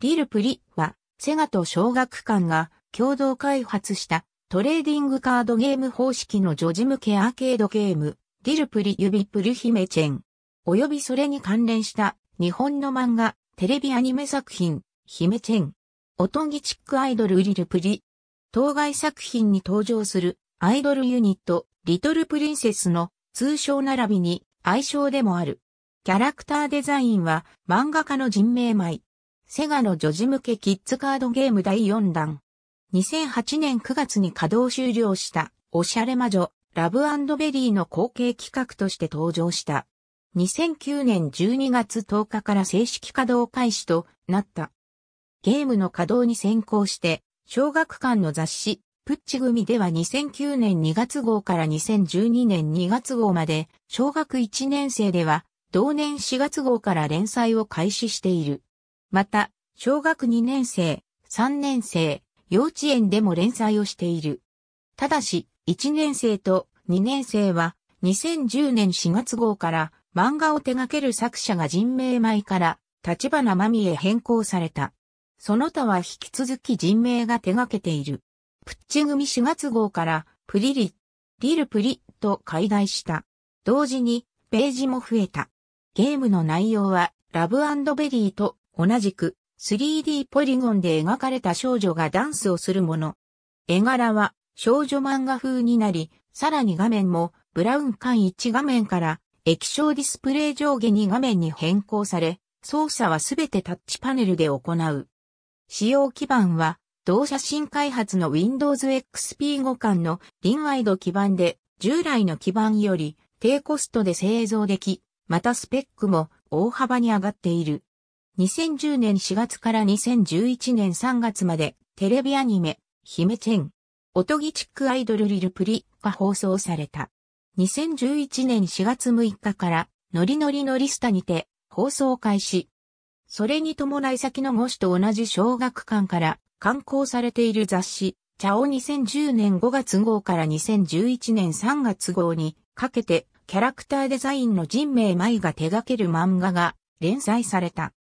リルプリは、セガと小学館が共同開発したトレーディングカードゲーム方式の女児向けアーケードゲーム、リルプリ指プル姫チェン、およびそれに関連した日本の漫画、テレビアニメ作品、姫チェン、オトギチックアイドルリルプリ、当該作品に登場するアイドルユニット、リトルプリンセスの通称並びに愛称でもある。キャラクターデザインは漫画家の人名前、セガの女児向けキッズカードゲーム第4弾。2008年9月に稼働終了したおしゃれ魔女ラブベリーの後継企画として登場した。2009年12月10日から正式稼働開始となった。ゲームの稼働に先行して、小学館の雑誌、プッチ組では2009年2月号から2012年2月号まで、小学1年生では、同年4月号から連載を開始している。また、小学2年生、3年生、幼稚園でも連載をしている。ただし、1年生と2年生は2010年4月号から漫画を手掛ける作者が人名前から立花まみへ変更された。その他は引き続き人名が手掛けている。プッチ組4月号からプリリ、リルプリと改題した。同時にページも増えた。ゲームの内容はラブベリーと同じく 3D ポリゴンで描かれた少女がダンスをするもの。絵柄は少女漫画風になり、さらに画面もブラウン管1画面から液晶ディスプレイ上下2画面に変更され、操作はすべてタッチパネルで行う。使用基盤は、同写真開発の Windows XP 互換のリンワイド基盤で、従来の基盤より低コストで製造でき、またスペックも大幅に上がっている。2010年4月から2011年3月までテレビアニメ、姫チェン、おとぎチックアイドルリルプリが放送された。2011年4月6日からノリノリノリスタにて放送開始。それに伴い先の5市と同じ小学館から刊行されている雑誌、茶を2010年5月号から2011年3月号にかけてキャラクターデザインの人名舞が手掛ける漫画が連載された。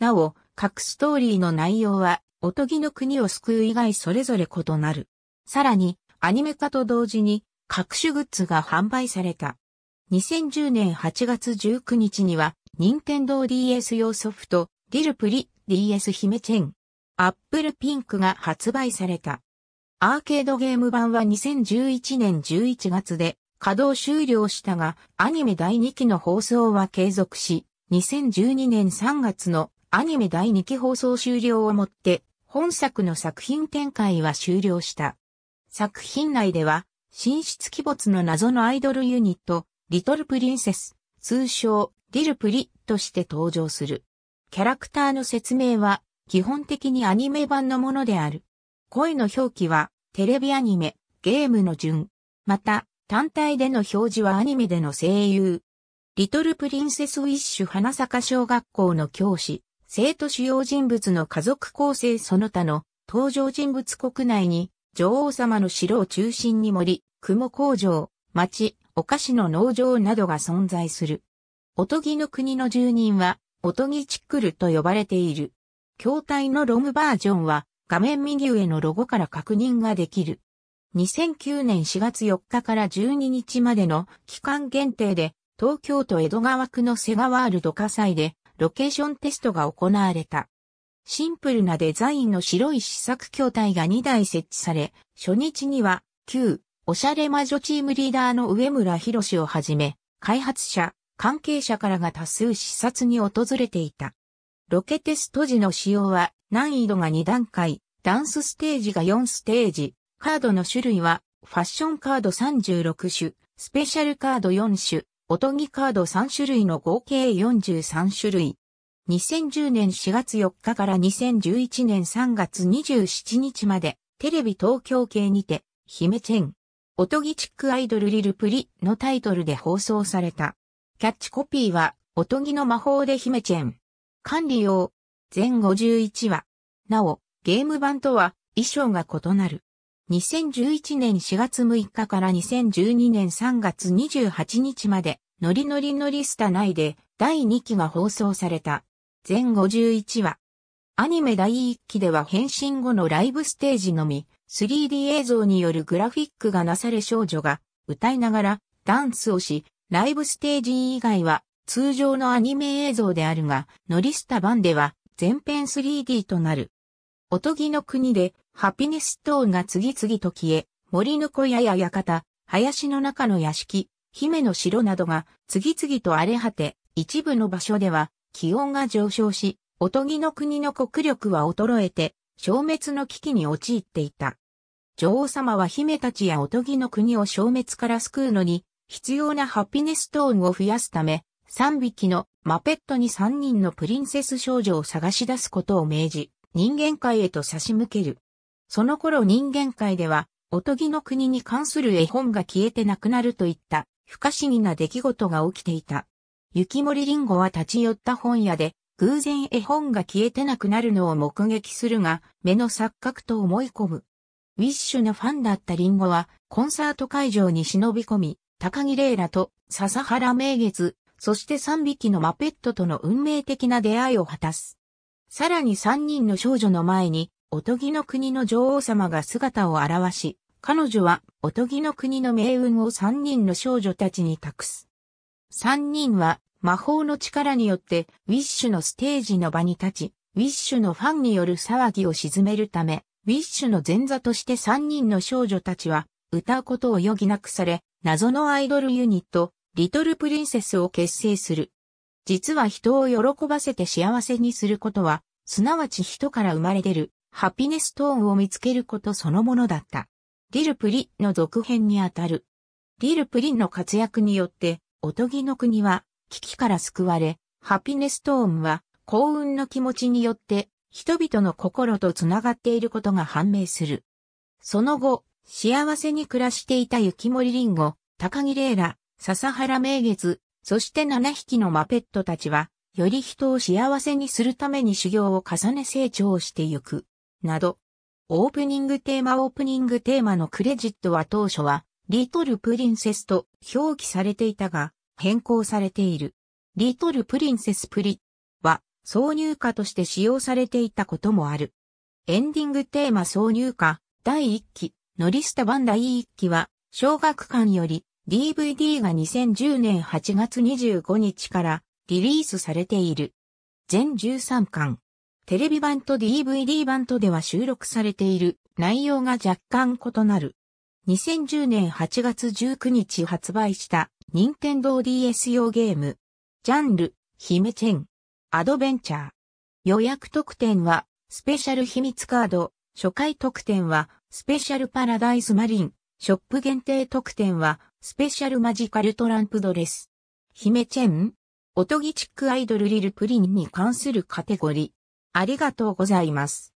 なお、各ストーリーの内容は、おとぎの国を救う以外それぞれ異なる。さらに、アニメ化と同時に、各種グッズが販売された。2010年8月19日には、任天堂 DS 用ソフト、ィルプリ DS 姫チェン、アップルピンクが発売された。アーケードゲーム版は2011年11月で稼働終了したが、アニメ第2期の放送は継続し、2012年3月のアニメ第2期放送終了をもって、本作の作品展開は終了した。作品内では、神出鬼没の謎のアイドルユニット、リトルプリンセス、通称、リルプリとして登場する。キャラクターの説明は、基本的にアニメ版のものである。声の表記は、テレビアニメ、ゲームの順。また、単体での表示はアニメでの声優。リトルプリンセスウィッシュ花坂小学校の教師、生徒主要人物の家族構成その他の登場人物国内に女王様の城を中心に森、雲工場、町、お菓子の農場などが存在する。おとぎの国の住人は、おとぎチックルと呼ばれている。筐体のロムバージョンは、画面右上のロゴから確認ができる。2009年4月4日から12日までの期間限定で、東京都江戸川区のセガワールド火災でロケーションテストが行われた。シンプルなデザインの白い試作筐体が2台設置され、初日には、旧、おしゃれ魔女チームリーダーの上村博士をはじめ、開発者、関係者からが多数視察に訪れていた。ロケテスト時の使用は難易度が2段階、ダンスステージが4ステージ、カードの種類はファッションカード36種、スペシャルカード4種、おとぎカード3種類の合計43種類。2010年4月4日から2011年3月27日まで、テレビ東京系にて、姫チェン、おとぎチックアイドルリルプリのタイトルで放送された。キャッチコピーは、おとぎの魔法で姫チェン。管理用、全51話。なお、ゲーム版とは、衣装が異なる。2011年4月6日から2012年3月28日まで、ノリノリノリスタ内で第2期が放送された。全51話。アニメ第1期では変身後のライブステージのみ、3D 映像によるグラフィックがなされ少女が歌いながらダンスをし、ライブステージ以外は通常のアニメ映像であるが、ノリスタ版では全編 3D となる。おとぎの国で、ハピネストーンが次々と消え、森の小屋や館、林の中の屋敷、姫の城などが次々と荒れ果て、一部の場所では気温が上昇し、おとぎの国の国力は衰えて、消滅の危機に陥っていた。女王様は姫たちやおとぎの国を消滅から救うのに、必要なハピネストーンを増やすため、3匹のマペットに3人のプリンセス少女を探し出すことを命じ、人間界へと差し向ける。その頃人間界では、おとぎの国に関する絵本が消えてなくなるといった不可思議な出来事が起きていた。雪森んごは立ち寄った本屋で、偶然絵本が消えてなくなるのを目撃するが、目の錯覚と思い込む。ウィッシュのファンだったリンゴは、コンサート会場に忍び込み、高木玲らと笹原明月、そして三匹のマペットとの運命的な出会いを果たす。さらに三人の少女の前に、おとぎの国の女王様が姿を現し、彼女は、おとぎの国の命運を三人の少女たちに託す。三人は、魔法の力によって、ウィッシュのステージの場に立ち、ウィッシュのファンによる騒ぎを鎮めるため、ウィッシュの前座として三人の少女たちは、歌うことを余儀なくされ、謎のアイドルユニット、リトルプリンセスを結成する。実は人を喜ばせて幸せにすることは、すなわち人から生まれ出る、ハピネストーンを見つけることそのものだった。ディルプリの続編にあたる。ディルプリの活躍によって、おとぎの国は、危機から救われ、ハピネストーンは、幸運の気持ちによって、人々の心とつながっていることが判明する。その後、幸せに暮らしていた雪森んご、高木玲ら、笹原明月、そして7匹のマペットたちは、より人を幸せにするために修行を重ね成長してゆく。など、オープニングテーマオープニングテーマのクレジットは当初は、リトルプリンセスと表記されていたが、変更されている。リトルプリンセスプリは挿入歌として使用されていたこともある。エンディングテーマ挿入歌第1期、ノリスタバンダイ1期は小学館より DVD が2010年8月25日からリリースされている。全13巻。テレビ版と DVD 版とでは収録されている内容が若干異なる。2010年8月19日発売した任天堂 DS 用ゲーム。ジャンル、姫チェン。アドベンチャー。予約特典は、スペシャル秘密カード。初回特典は、スペシャルパラダイスマリン。ショップ限定特典は、スペシャルマジカルトランプドレス。姫チェンおとぎチックアイドルリルプリンに関するカテゴリー。ありがとうございます。